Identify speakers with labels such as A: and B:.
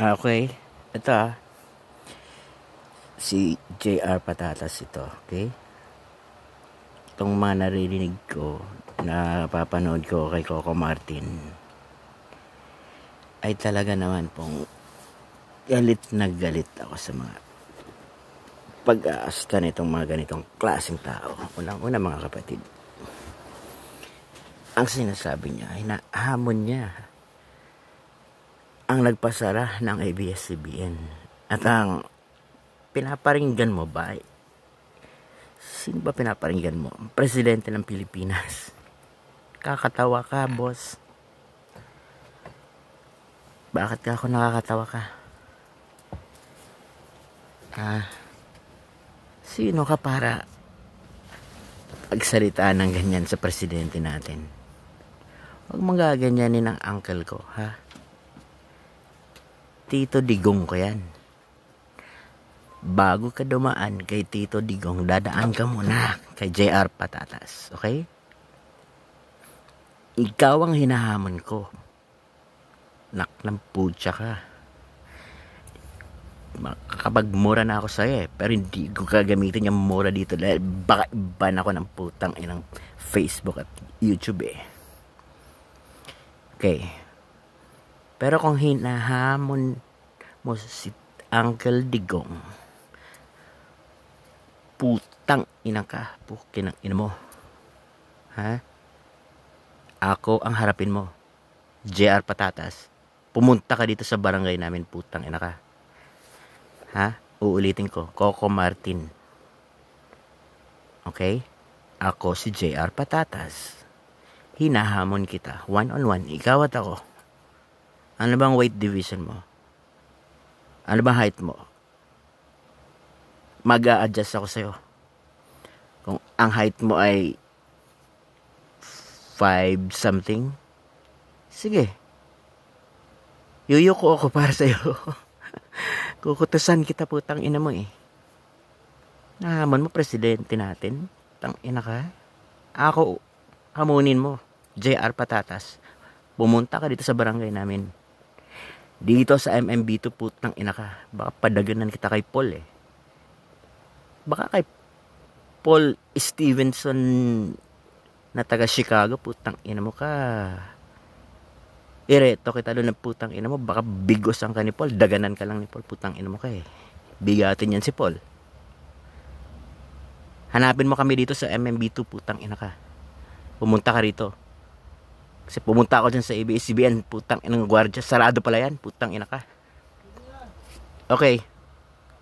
A: Ah, okay? Ito ah. Si JR Patatas ito. Okay? Itong mga naririnig ko, na papanood ko kay Coco Martin, ay talaga naman pong galit na galit ako sa mga pag-aasta nitong mga ganitong klaseng tao. Unang-una mga kapatid. Ang sinasabi niya, hinahamon niya ang nagpasara ng ABS-CBN at ang pinaparinggan mo ba eh, sino ba pinaparinggan mo presidente ng Pilipinas kakatawa ka boss bakit ka ako nakakatawa ka ah sino ka para pagsalita ng ganyan sa presidente natin huwag mong gaganyanin ang uncle ko ha Tito Digong ko yan. Bago ka dumaan kay Tito Digong, dadaan ka muna kay JR Patatas. Okay? Ikaw ang hinahamon ko. Naklang putya ka. Makakapagmura na ako sa'yo eh. Pero hindi ko gagamitin yung mura dito. Dahil baka iban ako ng putang inang Facebook at YouTube eh. Okay. Pero kung hinahamon mo si Uncle Digong. Putang ina ka, pukin ang ina mo. Ha? Ako ang harapin mo. JR Patatas. Pumunta ka dito sa barangay namin, putang ina ka. Ha? Uulitin ko, Coco Martin. Okay? Ako si JR Patatas. Hinahamon kita. One on one. Ikaw at ako. Ano bang weight division mo? Ano ba height mo? mag adjust ako sa'yo. Kung ang height mo ay 5 something, sige. Yuyuko ako para sa'yo. Kukutusan kita putang ina mo eh. Nahaman mo presidente natin. Tang ina ka. Ako, hamunin mo. JR Patatas. Pumunta ka dito sa barangay namin. Dito sa MMB2 putang ina ka. Baka padaganan kita kay Paul eh. Baka kay Paul Stevenson na taga Chicago putang ina mo ka. Ireto kita doon ng putang ina mo. Baka bigos ang ka ni Paul. Daganan ka lang ni Paul. Putang ina mo ka eh. Bigatin yan si Paul. Hanapin mo kami dito sa MMB2 putang ina ka. Pumunta ka rito. Kasi pumunta ako dyan sa ABS-CBN. Putang inang gwardiya. Sarado pala yan. Putang ina ka. Okay.